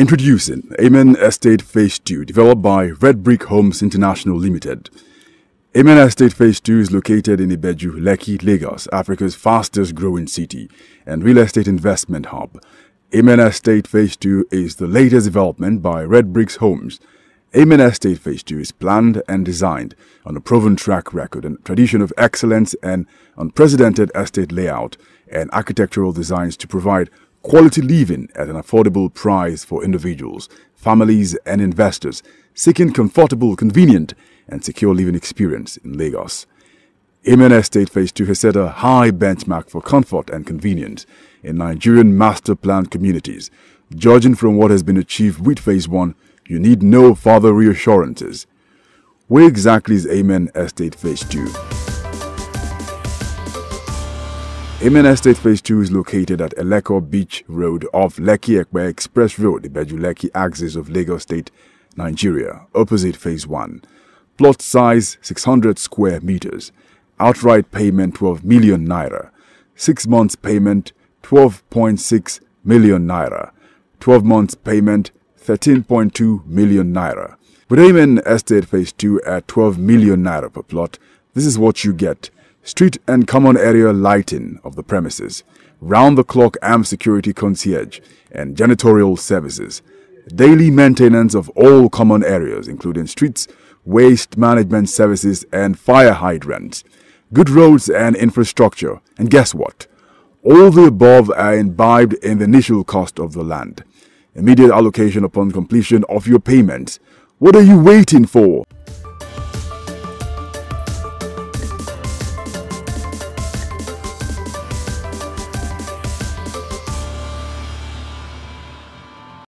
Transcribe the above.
Introducing Amen Estate Phase 2, developed by Red Brick Homes International Limited. Amen Estate Phase 2 is located in Ibeju, Lekki, Lagos, Africa's fastest growing city and real estate investment hub. Amen Estate Phase 2 is the latest development by Red Brick Homes. Amen Estate Phase 2 is planned and designed on a proven track record and tradition of excellence and unprecedented estate layout and architectural designs to provide quality living at an affordable price for individuals, families and investors seeking comfortable, convenient and secure living experience in Lagos. Amen Estate Phase 2 has set a high benchmark for comfort and convenience in Nigerian master planned communities. Judging from what has been achieved with Phase 1, you need no further reassurances. Where exactly is Amen Estate Phase 2? Amen Estate Phase 2 is located at Eleko Beach Road off Lekki Ekwe Express Road, the beju axis of Lagos State, Nigeria, opposite Phase 1. Plot size 600 square meters. Outright payment 12 million naira. 6 months payment 12.6 million naira. 12 months payment 13.2 million naira. With Amen Estate Phase 2 at 12 million naira per plot, this is what you get Street and common area lighting of the premises, round-the-clock armed security concierge and janitorial services, daily maintenance of all common areas including streets, waste management services and fire hydrants, good roads and infrastructure, and guess what? All the above are imbibed in the initial cost of the land. Immediate allocation upon completion of your payments. What are you waiting for?